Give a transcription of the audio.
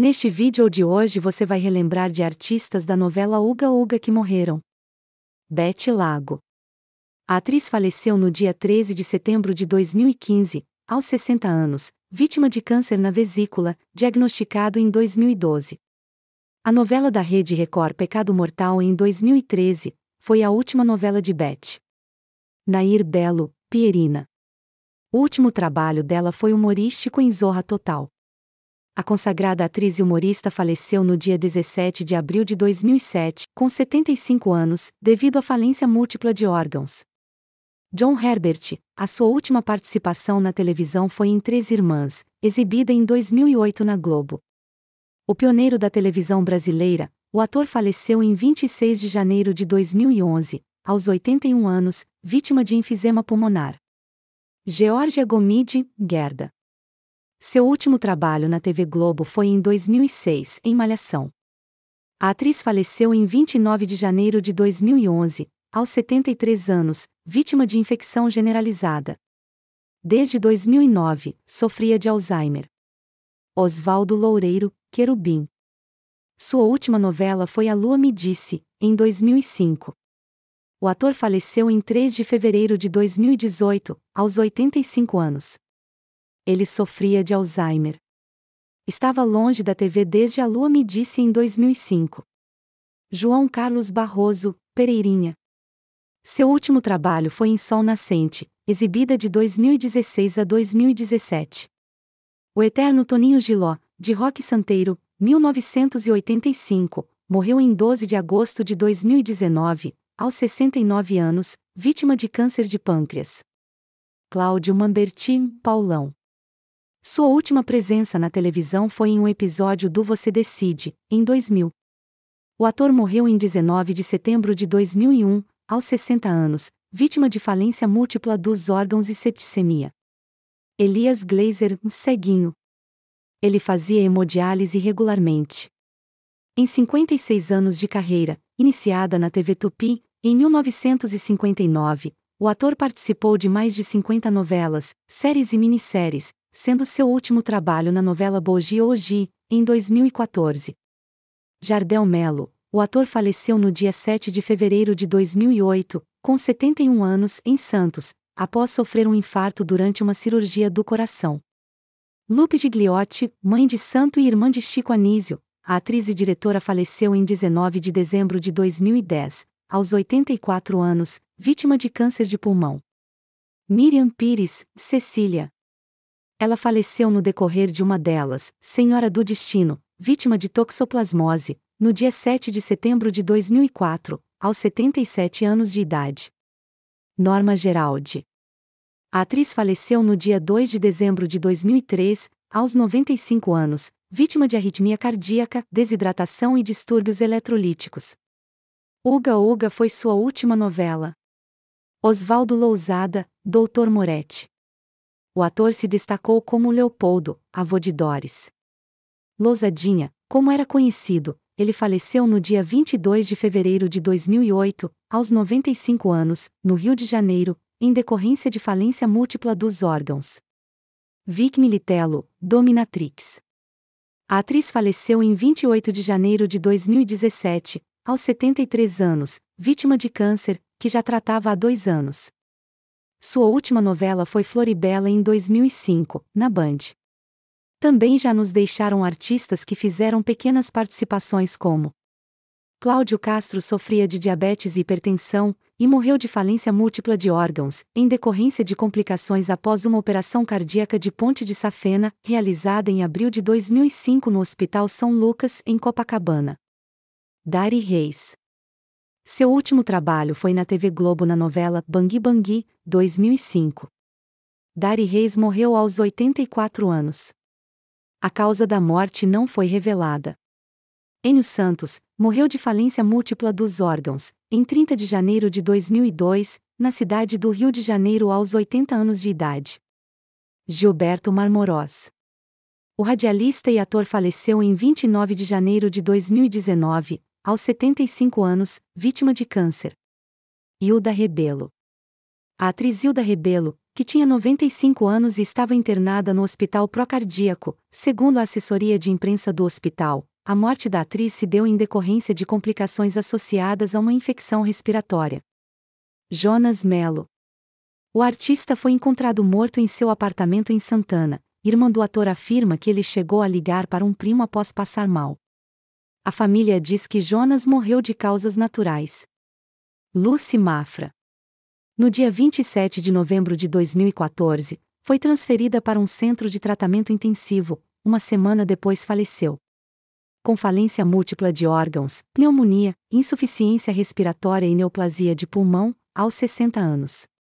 Neste vídeo de hoje você vai relembrar de artistas da novela Uga Uga que morreram. Beth Lago. A atriz faleceu no dia 13 de setembro de 2015, aos 60 anos, vítima de câncer na vesícula, diagnosticado em 2012. A novela da Rede Record Pecado Mortal em 2013 foi a última novela de Beth. Nair Belo, Pierina. O último trabalho dela foi humorístico em Zorra Total. A consagrada atriz e humorista faleceu no dia 17 de abril de 2007, com 75 anos, devido à falência múltipla de órgãos. John Herbert, a sua última participação na televisão foi em Três Irmãs, exibida em 2008 na Globo. O pioneiro da televisão brasileira, o ator faleceu em 26 de janeiro de 2011, aos 81 anos, vítima de enfisema pulmonar. Georgia Gomide, Gerda. Seu último trabalho na TV Globo foi em 2006, em Malhação. A atriz faleceu em 29 de janeiro de 2011, aos 73 anos, vítima de infecção generalizada. Desde 2009, sofria de Alzheimer. Oswaldo Loureiro, Querubim. Sua última novela foi A Lua Me Disse, em 2005. O ator faleceu em 3 de fevereiro de 2018, aos 85 anos ele sofria de Alzheimer. Estava longe da TV desde a lua me disse em 2005. João Carlos Barroso, Pereirinha. Seu último trabalho foi em Sol Nascente, exibida de 2016 a 2017. O eterno Toninho Giló, de Rock Santeiro, 1985, morreu em 12 de agosto de 2019, aos 69 anos, vítima de câncer de pâncreas. Cláudio Mambertin, Paulão. Sua última presença na televisão foi em um episódio do Você Decide, em 2000. O ator morreu em 19 de setembro de 2001, aos 60 anos, vítima de falência múltipla dos órgãos e septicemia. Elias Glazer, um ceguinho. Ele fazia hemodiálise regularmente. Em 56 anos de carreira, iniciada na TV Tupi, em 1959, o ator participou de mais de 50 novelas, séries e minisséries, sendo seu último trabalho na novela Boji Oji, em 2014. Jardel Melo, o ator faleceu no dia 7 de fevereiro de 2008, com 71 anos, em Santos, após sofrer um infarto durante uma cirurgia do coração. Lupe Gigliotti, mãe de Santo e irmã de Chico Anísio, a atriz e diretora faleceu em 19 de dezembro de 2010, aos 84 anos, vítima de câncer de pulmão. Miriam Pires, Cecília, ela faleceu no decorrer de uma delas, Senhora do Destino, vítima de toxoplasmose, no dia 7 de setembro de 2004, aos 77 anos de idade. Norma Geraldi. A atriz faleceu no dia 2 de dezembro de 2003, aos 95 anos, vítima de arritmia cardíaca, desidratação e distúrbios eletrolíticos. Uga Uga foi sua última novela. Oswaldo Lousada, Doutor Moretti o ator se destacou como Leopoldo, avô de Doris. Lousadinha, como era conhecido, ele faleceu no dia 22 de fevereiro de 2008, aos 95 anos, no Rio de Janeiro, em decorrência de falência múltipla dos órgãos. Vic Militello, Dominatrix. A atriz faleceu em 28 de janeiro de 2017, aos 73 anos, vítima de câncer, que já tratava há dois anos. Sua última novela foi Floribela em 2005, na Band. Também já nos deixaram artistas que fizeram pequenas participações como Cláudio Castro sofria de diabetes e hipertensão e morreu de falência múltipla de órgãos, em decorrência de complicações após uma operação cardíaca de ponte de safena, realizada em abril de 2005 no Hospital São Lucas, em Copacabana. Dari Reis seu último trabalho foi na TV Globo na novela Bangui Bangui, 2005. Dari Reis morreu aos 84 anos. A causa da morte não foi revelada. Enio Santos morreu de falência múltipla dos órgãos, em 30 de janeiro de 2002, na cidade do Rio de Janeiro aos 80 anos de idade. Gilberto Marmorós. O radialista e ator faleceu em 29 de janeiro de 2019, aos 75 anos, vítima de câncer. Hilda Rebelo. A atriz Hilda Rebelo, que tinha 95 anos e estava internada no hospital procardíaco, segundo a assessoria de imprensa do hospital, a morte da atriz se deu em decorrência de complicações associadas a uma infecção respiratória. Jonas Melo. O artista foi encontrado morto em seu apartamento em Santana. Irmã do ator afirma que ele chegou a ligar para um primo após passar mal a família diz que Jonas morreu de causas naturais. Lucy Mafra. No dia 27 de novembro de 2014, foi transferida para um centro de tratamento intensivo, uma semana depois faleceu. Com falência múltipla de órgãos, pneumonia, insuficiência respiratória e neoplasia de pulmão, aos 60 anos.